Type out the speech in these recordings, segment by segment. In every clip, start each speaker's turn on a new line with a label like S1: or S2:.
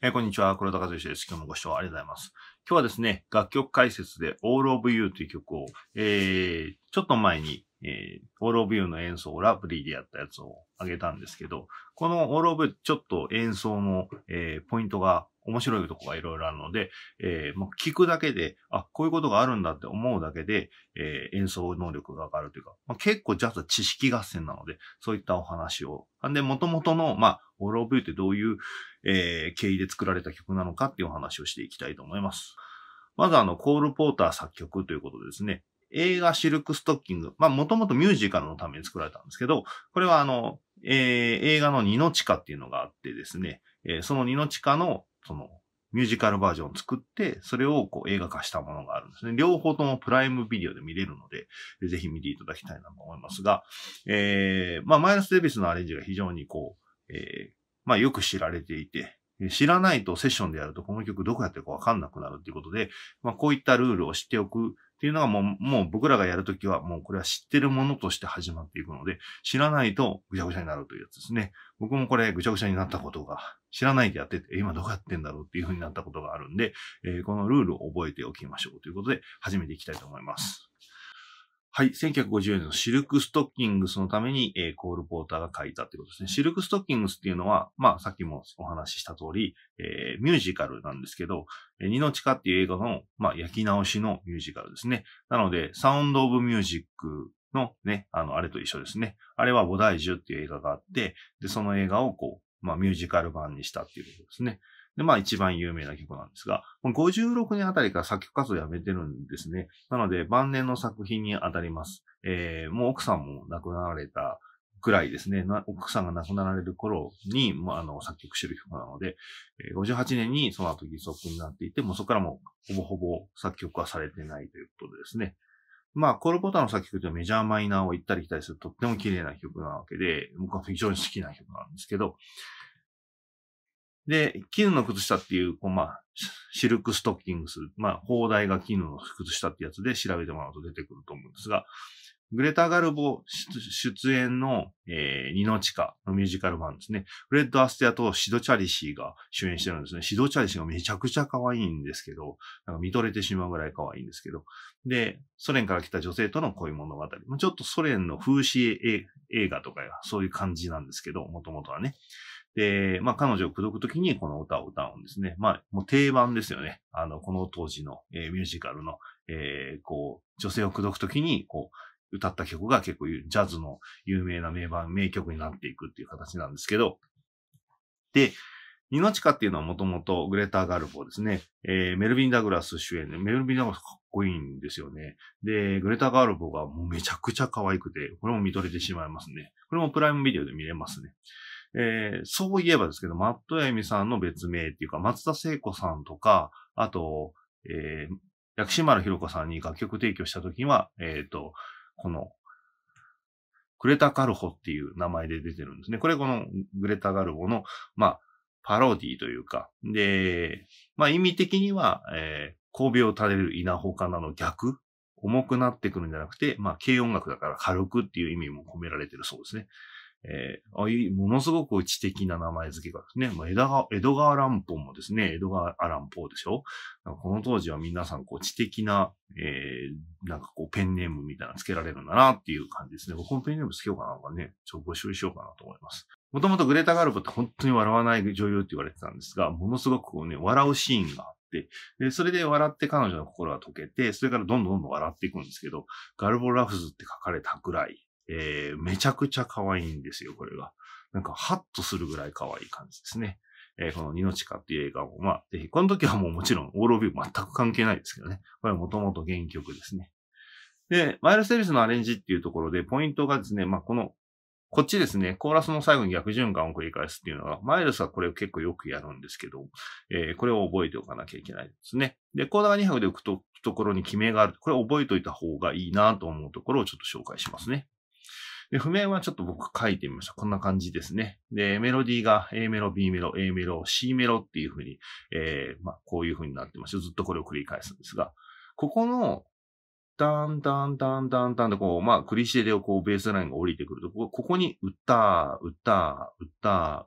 S1: えー、こんにちは、黒田和之です。今日もご視聴ありがとうございます。今日はですね、楽曲解説で All of You という曲を、えー、ちょっと前に、えー、All of You の演奏をラプリでやったやつをあげたんですけど、この All of ちょっと演奏の、えー、ポイントが面白いとこがいろいろあるので、えー、もう聞くだけで、あ、こういうことがあるんだって思うだけで、えー、演奏能力が上がるというか、まあ、結構ジャズ知識合戦なので、そういったお話を。んで、元々の、まあ、オーラオブユーってどういう、えー、経緯で作られた曲なのかっていうお話をしていきたいと思います。まずあの、コール・ポーター作曲ということでですね、映画シルクストッキング。まあ、もともとミュージカルのために作られたんですけど、これはあの、えー、映画のニノチカっていうのがあってですね、えー、そのニノチカの、その、ミュージカルバージョンを作って、それをこう映画化したものがあるんですね。両方ともプライムビデオで見れるので、ぜひ見ていただきたいなと思いますが、えー、まあ、マイナス・デビスのアレンジが非常にこう、えー、まあよく知られていて、知らないとセッションでやるとこの曲どこやってるかわかんなくなるっていうことで、まあこういったルールを知っておくっていうのがもうもう僕らがやるときはもうこれは知ってるものとして始まっていくので、知らないとぐちゃぐちゃになるというやつですね。僕もこれぐちゃぐちゃになったことが、知らないでやってて、今どこやってんだろうっていうふうになったことがあるんで、えー、このルールを覚えておきましょうということで始めていきたいと思います。はい、1950年のシルクストッキングスのために、えー、コール・ポーターが書いたってことですね。シルクストッキングスっていうのは、まあ、さっきもお話しした通り、えー、ミュージカルなんですけど、えー、ニノチっていう映画の、まあ、焼き直しのミュージカルですね。なので、サウンド・オブ・ミュージックのね、あの、あれと一緒ですね。あれは菩提樹っていう映画があって、で、その映画をこう、まあ、ミュージカル版にしたっていうことですね。で、まあ一番有名な曲なんですが、56年あたりから作曲活動をやめてるんですね。なので晩年の作品に当たります。えー、もう奥さんも亡くなられたくらいですね、奥さんが亡くなられる頃に、まあ、あの、作曲してる曲なので、58年にその後義足になっていて、もうそこからもほぼほぼ作曲はされてないということでですね。まあ、コールポタの作曲というメジャーマイナーを行ったり来たりするとっても綺麗な曲なわけで、僕は非常に好きな曲なんですけど、で、絹の靴下っていう、こう、まあ、シルクストッキングする。まあ、砲台が絹の靴下ってやつで調べてもらうと出てくると思うんですが、グレタ・ガルボ出演の、えー、ニノチカのミュージカル版ですね。フレッド・アステアとシド・チャリシーが主演してるんですね。シド・チャリシーがめちゃくちゃ可愛いんですけど、なんか見とれてしまうぐらい可愛いんですけど。で、ソ連から来た女性との恋物語。ちょっとソ連の風刺映画とかそういう感じなんですけど、もともとはね。で、まあ、彼女を口説くときにこの歌を歌うんですね。まあ、もう定番ですよね。あの、この当時の、えー、ミュージカルの、えー、こう、女性を口説くときに、こう、歌った曲が結構ジャズの有名な名盤、名曲になっていくっていう形なんですけど、で、ニノチカっていうのはもともとグレター・ガルボですね。えー、メルビン・ダグラス主演で、メルビン・ダグラスかっこいいんですよね。で、グレター・ガルボがもうめちゃくちゃ可愛くて、これも見とれてしまいますね。これもプライムビデオで見れますね。えー、そういえばですけど、マットヤミさんの別名っていうか、松田聖子さんとか、あと、えー、薬師丸ひろ子さんに楽曲提供したときは、えっ、ー、と、この、グレタ・カルホっていう名前で出てるんですね。これこのグレタ・ガルホの、まあ、パロディというか、で、まあ意味的には、えー、神を垂れる稲穂かなの逆、重くなってくるんじゃなくて、まあ軽音楽だから軽くっていう意味も込められてるそうですね。えー、ああいうものすごく知的な名前付けがですね、まあ、江戸江戸川乱歩もですね、江戸川乱歩でしょこの当時は皆さんこう知的な、えー、なんかこうペンネームみたいな付けられるんだなっていう感じですね。僕もペンネームつけようかなとかね、ちょっと募集しようかなと思います。もともとグレータ・ガルボって本当に笑わない女優って言われてたんですが、ものすごくこうね、笑うシーンがあってで、それで笑って彼女の心が溶けて、それからどんどんどん笑っていくんですけど、ガルボ・ラフズって書かれたぐらいえー、めちゃくちゃ可愛いんですよ、これが。なんか、ハッとするぐらい可愛い感じですね。えー、このニノチカっていう映画も、まあ、ぜひ、この時はもうもちろん、オーロビュー全く関係ないですけどね。これはもともと原曲ですね。で、マイルス・デビスのアレンジっていうところで、ポイントがですね、まあ、この、こっちですね、コーラスの最後に逆循環を繰り返すっていうのは、マイルスはこれを結構よくやるんですけど、えー、これを覚えておかなきゃいけないですね。で、コーダが2拍で置くとところに決めがある。これ覚えておいた方がいいなと思うところをちょっと紹介しますね。で、譜面はちょっと僕書いてみました。こんな感じですね。で、メロディーが A メロ、B メロ、A メロ、C メロっていうふうに、えー、まあ、こういうふうになってまして、ずっとこれを繰り返すんですが、ここの、ダンダンダンダンダンでこう、まあ、クリシエでこう、ベースラインが降りてくると、ここに、たた歌、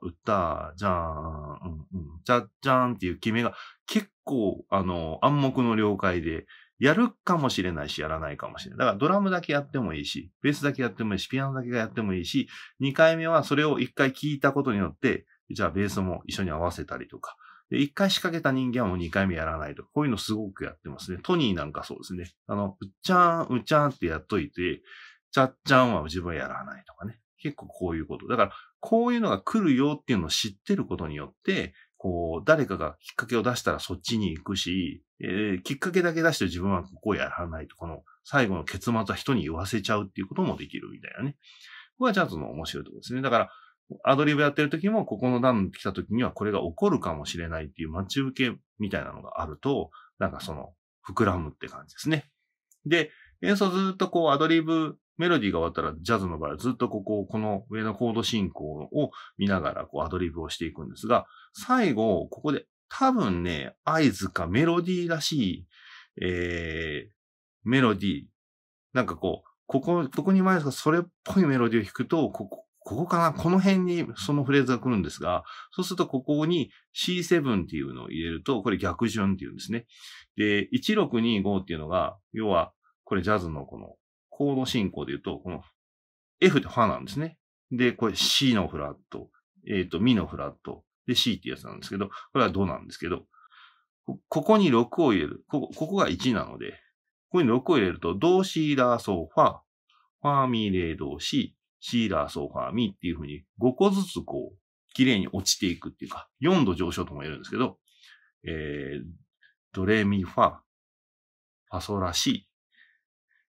S1: 歌、たー、じゃーん、うん、うん、じゃ、っじゃーんっていう決めが、結構、あの、暗黙の了解で、やるかもしれないし、やらないかもしれない。だからドラムだけやってもいいし、ベースだけやってもいいし、ピアノだけがやってもいいし、2回目はそれを1回聞いたことによって、じゃあベースも一緒に合わせたりとか。で、1回仕掛けた人間はもう2回目やらないとか、こういうのすごくやってますね。トニーなんかそうですね。あの、うっちゃん、うっちゃんってやっといて、ちゃっちゃんは自分はやらないとかね。結構こういうこと。だから、こういうのが来るよっていうのを知ってることによって、こう、誰かがきっかけを出したらそっちに行くし、えー、きっかけだけ出して自分はここをやらないと、この最後の結末は人に言わせちゃうっていうこともできるみたいなね。ここはジャズの面白いところですね。だから、アドリブやってる時も、ここの段来た時にはこれが起こるかもしれないっていう待ち受けみたいなのがあると、なんかその、膨らむって感じですね。で、演奏ずっとこうアドリブメロディーが終わったら、ジャズの場合はずっとここ、この上のコード進行を見ながら、こう、アドリブをしていくんですが、最後、ここで、多分ね、合図かメロディーらしい、えー、メロディー。なんかこう、ここ、ここに前ですが、それっぽいメロディーを弾くと、ここ、ここかなこの辺にそのフレーズが来るんですが、そうするとここに C7 っていうのを入れると、これ逆順っていうんですね。で、1625っていうのが、要は、これジャズのこのコード進行で言うと、この F ってファなんですね。で、これ C のフラット、えっ、ー、と、ミのフラット、で C ってやつなんですけど、これはドなんですけど、ここに6を入れる。ここここが1なので、ここに6を入れると、ドシーラーソーファ、ファーミーレードーシー、シーラーソーファーミーっていうふうに5個ずつこう、綺麗に落ちていくっていうか、4度上昇とも言えるんですけど、えー、ドレミファ、ファソラシ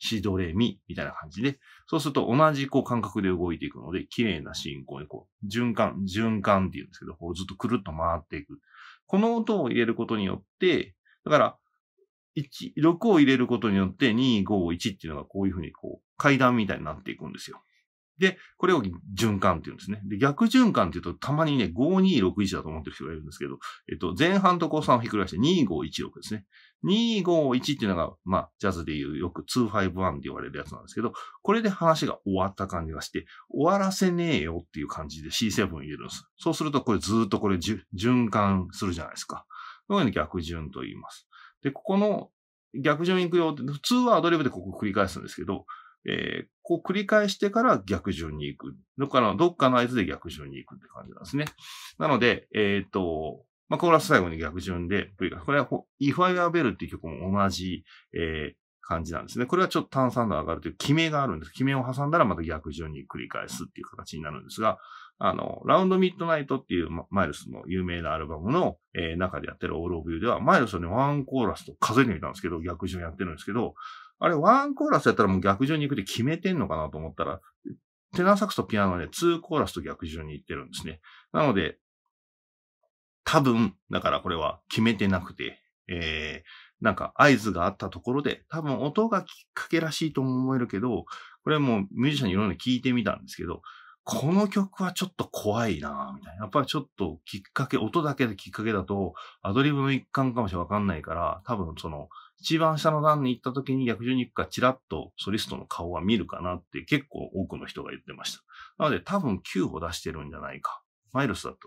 S1: シドレミみたいな感じで、そうすると同じこう感覚で動いていくので、綺麗な進行にこう、循環、循環っていうんですけど、こうずっとくるっと回っていく。この音を入れることによって、だから、1、6を入れることによって、2、5、1っていうのがこういうふうにこう、階段みたいになっていくんですよ。で、これを循環って言うんですね。で、逆循環って言うと、たまにね、5261だと思ってる人がいるんですけど、えっと、前半と後半をひっくり返して2516ですね。251っていうのが、まあ、ジャズで言うよく251って言われるやつなんですけど、これで話が終わった感じがして、終わらせねえよっていう感じで C7 入れるんです。そうすると、これずっとこれ循環するじゃないですか。こういうに逆順と言います。で、ここの逆順行くよって、普通はアドリブでここ繰り返すんですけど、えー、こう繰り返してから逆順に行く。どっかの、どっかの合図で逆順に行くって感じなんですね。なので、えっ、と、まあ、コーラス最後に逆順で、というか、これは、If I Were Bell っていう曲も同じ、えー、感じなんですね。これはちょっと炭酸度上がるという決めがあるんです。決めを挟んだらまた逆順に繰り返すっていう形になるんですが、あの、ラウンドミッドナイトっていうマイルスの有名なアルバムの、えー、中でやってるオールオブユーでは、マイルスはね、ワンコーラスと数えてみたんですけど、逆順やってるんですけど、あれ、ワンコーラスやったらもう逆順に行くって決めてんのかなと思ったら、テナーサックスとピアノはね、ーコーラスと逆順に行ってるんですね。なので、多分、だからこれは決めてなくて、えー、なんか合図があったところで、多分音がきっかけらしいと思えるけど、これはもうミュージシャンにいろいろ聞いてみたんですけど、この曲はちょっと怖いなみたいな。やっぱりちょっときっかけ、音だけできっかけだと、アドリブの一環かもしれわかんないから、多分その、一番下の段に行った時に逆順に行くか、ちらっとソリストの顔は見るかなって結構多くの人が言ってました。なので多分9歩出してるんじゃないか。マイルスだと、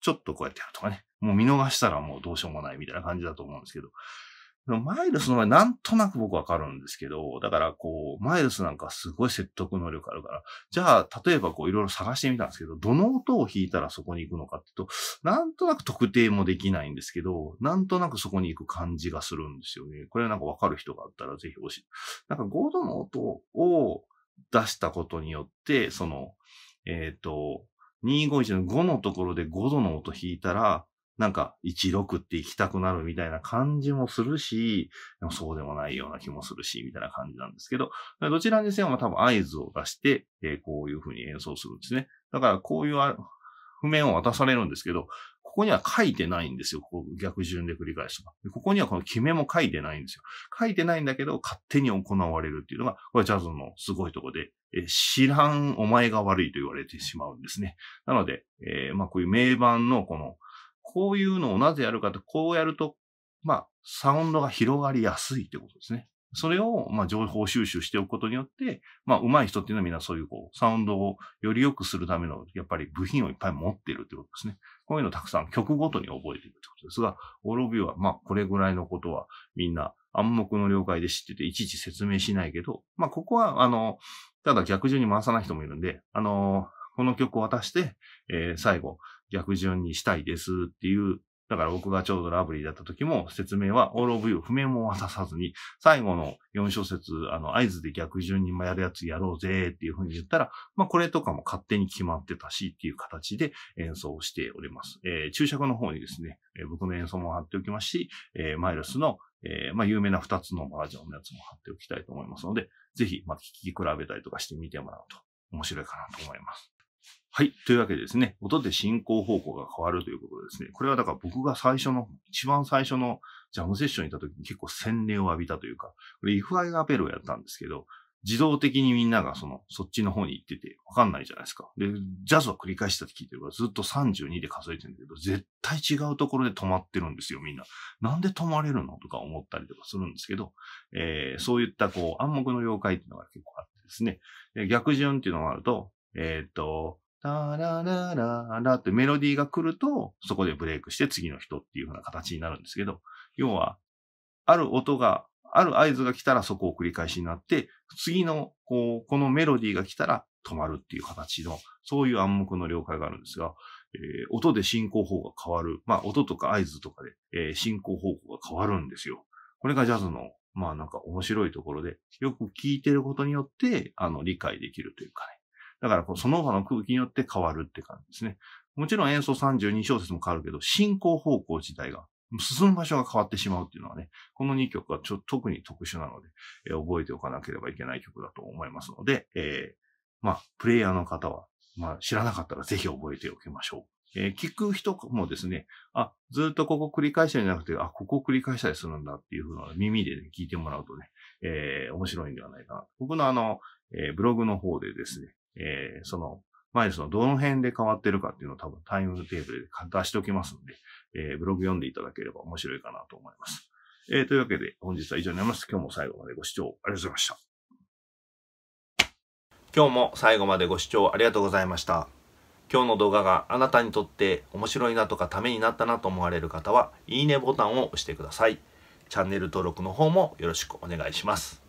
S1: ちょっとこうやってやるとかね。もう見逃したらもうどうしようもないみたいな感じだと思うんですけど、マイルスの前なんとなく僕わかるんですけど、だからこう、マイルスなんかすごい説得能力あるから、じゃあ、例えばこういろいろ探してみたんですけど、どの音を弾いたらそこに行くのかっていうと、なんとなく特定もできないんですけど、なんとなくそこに行く感じがするんですよね。これなんかわかる人があったらぜひ教えなんか5度の音を出したことによって、その、えっ、ー、と、251の5のところで5度の音弾いたら、なんか16って行きたくなるみたいな感じもするし、でもそうでもないような気もするし、みたいな感じなんですけど、どちらにせよ、ま多分合図を出して、えー、こういうふうに演奏するんですね。だからこういう譜面を渡されるんですけど、ここには書いてないんですよ。ここ逆順で繰り返すと。ここにはこの決めも書いてないんですよ。書いてないんだけど、勝手に行われるっていうのが、これジャズのすごいとこで、え知らんお前が悪いと言われてしまうんですね。なので、えー、まあこういう名盤のこの、こういうのをなぜやるかって、こうやると、まあ、サウンドが広がりやすいってことですね。それを、まあ、情報収集しておくことによって、まあ、上手い人っていうのはみんなそういう、こう、サウンドをより良くするための、やっぱり部品をいっぱい持ってるってことですね。こういうのをたくさん曲ごとに覚えていってことですが、オロビは、まあ、これぐらいのことはみんな暗黙の了解で知ってて、いちいち説明しないけど、まあ、ここは、あの、ただ逆順に回さない人もいるんで、あの、この曲を渡して、えー、最後、逆順にしたいですっていう、だから僕がちょうどラブリーだった時も説明は all of you 譜面も渡さずに、最後の4小節、あの、合図で逆順にやるやつやろうぜっていうふうに言ったら、まあこれとかも勝手に決まってたしっていう形で演奏しております。えー、注釈の方にですね、えー、僕の演奏も貼っておきますし、えー、マイルスのえー、まあ、有名な2つのバージョンのやつも貼っておきたいと思いますので、ぜひ、まあ、聞き比べたりとかしてみてもらうと面白いかなと思います。はい。というわけでですね、音で進行方向が変わるということですね。これはだから僕が最初の、一番最初のジャムセッションに行った時に結構洗礼を浴びたというか、これ If I がアペルをやったんですけど、自動的にみんながその、そっちの方に行ってて、わかんないじゃないですか。で、ジャズを繰り返したって聞いてるから、ずっと32で数えてるんだけど、絶対違うところで止まってるんですよ、みんな。なんで止まれるのとか思ったりとかするんですけど、えー、そういったこう、暗黙の妖怪っていうのが結構あってですね。逆順っていうのがあると、えっ、ー、と、ラララララってメロディーが来ると、そこでブレイクして次の人っていううな形になるんですけど、要は、ある音が、ある合図が来たらそこを繰り返しになって、次の、こう、このメロディーが来たら止まるっていう形の、そういう暗黙の了解があるんですが、えー、音で進行方が変わる。まあ、音とか合図とかで、えー、進行方向が変わるんですよ。これがジャズの、まあなんか面白いところで、よく聞いてることによって、あの、理解できるというかね。だからこうその他の空気によって変わるって感じですね。もちろん演奏32小節も変わるけど、進行方向自体が、進む場所が変わってしまうっていうのはね、この2曲はちょ特に特殊なので、えー、覚えておかなければいけない曲だと思いますので、えー、まあ、プレイヤーの方は、まあ、知らなかったらぜひ覚えておきましょう。えー、聞く人もですね、あ、ずっとここ繰り返したんじゃなくて、あ、ここ繰り返したりするんだっていうふうな耳で、ね、聞いてもらうとね、えー、面白いんではないかな。僕のあの、えー、ブログの方でですね、えー、その、マイルスのどの辺で変わってるかっていうのを多分タイムテーブルで出しておきますので、えー、ブログ読んでいただければ面白いかなと思います。えー、というわけで本日は以上になります。今日も最後までご視聴ありがとうございました。今日も最後までご視聴ありがとうございました。今日の動画があなたにとって面白いなとかためになったなと思われる方は、いいねボタンを押してください。チャンネル登録の方もよろしくお願いします。